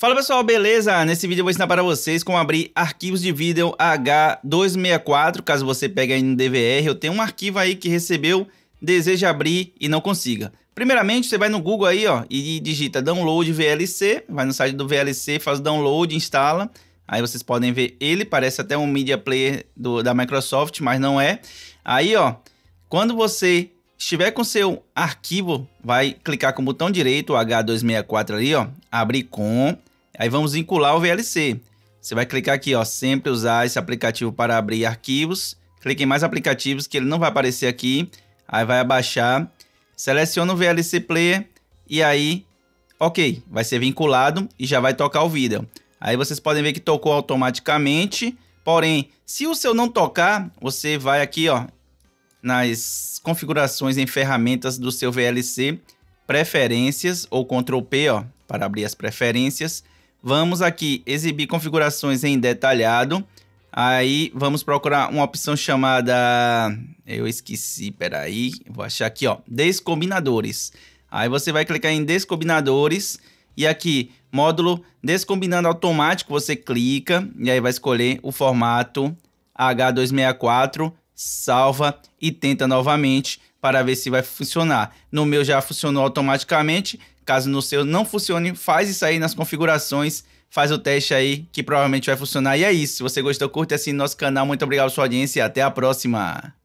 Fala pessoal, beleza? Nesse vídeo eu vou ensinar para vocês como abrir arquivos de vídeo H264, caso você pegue aí no DVR. Eu tenho um arquivo aí que recebeu, deseja abrir e não consiga. Primeiramente, você vai no Google aí, ó, e digita download VLC, vai no site do VLC, faz o download, instala. Aí vocês podem ver ele, parece até um media player do, da Microsoft, mas não é. Aí, ó, quando você estiver com seu arquivo, vai clicar com o botão direito, o H264 ali, ó, abrir com Aí vamos vincular o VLC. Você vai clicar aqui, ó, sempre usar esse aplicativo para abrir arquivos. Clique em mais aplicativos que ele não vai aparecer aqui. Aí vai abaixar, seleciona o VLC Player e aí, ok, vai ser vinculado e já vai tocar o vídeo. Aí vocês podem ver que tocou automaticamente, porém, se o seu não tocar, você vai aqui, ó, nas configurações em ferramentas do seu VLC, preferências ou Ctrl P, ó, para abrir as preferências. Vamos aqui exibir configurações em detalhado. Aí vamos procurar uma opção chamada... Eu esqueci, peraí. Vou achar aqui, ó. Descombinadores. Aí você vai clicar em descombinadores. E aqui, módulo descombinando automático, você clica. E aí vai escolher o formato H264. Salva e tenta novamente para ver se vai funcionar. No meu já funcionou automaticamente. Caso no seu não funcione, faz isso aí nas configurações, faz o teste aí que provavelmente vai funcionar. E é isso. Se você gostou, curte assim nosso canal. Muito obrigado pela sua audiência e até a próxima.